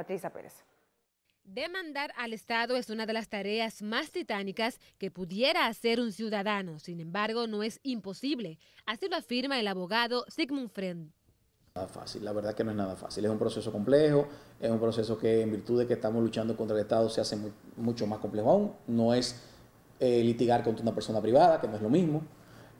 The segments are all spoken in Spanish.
Patricia Pérez. Demandar al Estado es una de las tareas más titánicas que pudiera hacer un ciudadano. Sin embargo, no es imposible. Así lo afirma el abogado Sigmund Friend. Nada fácil, la verdad que no es nada fácil. Es un proceso complejo, es un proceso que en virtud de que estamos luchando contra el Estado se hace mucho más complejo aún. No es eh, litigar contra una persona privada, que no es lo mismo.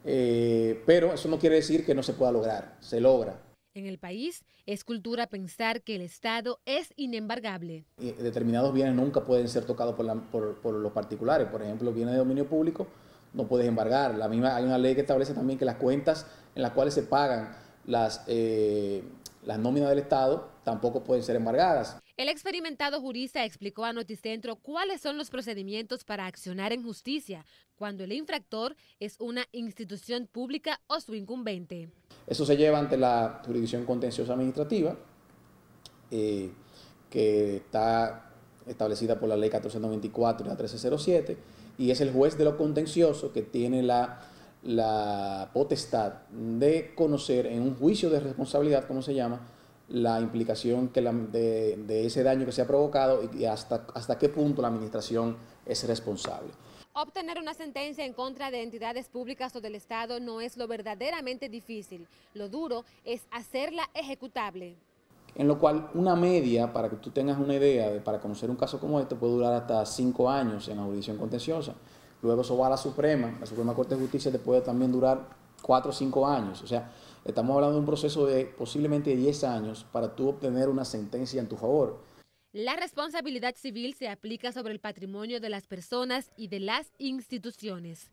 Eh, pero eso no quiere decir que no se pueda lograr. Se logra, en el país es cultura pensar que el Estado es inembargable. Eh, determinados bienes nunca pueden ser tocados por, los particulares. Por ejemplo, bienes de dominio público no puedes embargar. La misma, hay una ley que establece también que las cuentas en las cuales se pagan las, eh, las nóminas del Estado tampoco pueden ser embargadas. El experimentado jurista explicó a Noticentro cuáles son los procedimientos para accionar en justicia cuando el infractor es una institución pública o su incumbente. Eso se lleva ante la jurisdicción contenciosa administrativa, eh, que está establecida por la ley 1494 y la 1307, y es el juez de lo contencioso que tiene la, la potestad de conocer en un juicio de responsabilidad, como se llama, la implicación que de, ese daño que se ha provocado y, hasta, hasta qué punto la administración es responsable. Obtener una sentencia en contra de entidades públicas o del Estado no es lo verdaderamente difícil. Lo duro es hacerla ejecutable. En lo cual una media, para que tú tengas una idea, de, para conocer un caso como este, puede durar hasta cinco años en la jurisdicción contenciosa. Luego eso va a la Suprema, la Suprema Corte de Justicia te puede también durar Cuatro o cinco años. O sea, estamos hablando de un proceso de posiblemente 10 años para tú obtener una sentencia en tu favor. La responsabilidad civil se aplica sobre el patrimonio de las personas y de las instituciones.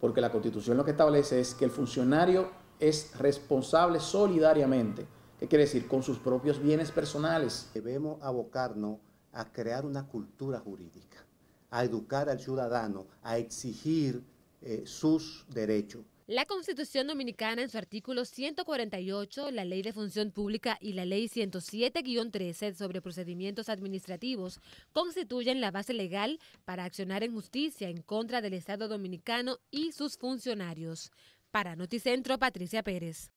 Porque la Constitución lo que establece es que el funcionario es responsable solidariamente. ¿Qué quiere decir? Con sus propios bienes personales. Debemos abocarnos a crear una cultura jurídica, a educar al ciudadano, a exigir eh, sus derechos. La Constitución Dominicana en su artículo 148, la Ley de Función Pública y la Ley 107-13 sobre procedimientos administrativos constituyen la base legal para accionar en justicia en contra del Estado Dominicano y sus funcionarios. Para Noticentro, Patricia Pérez.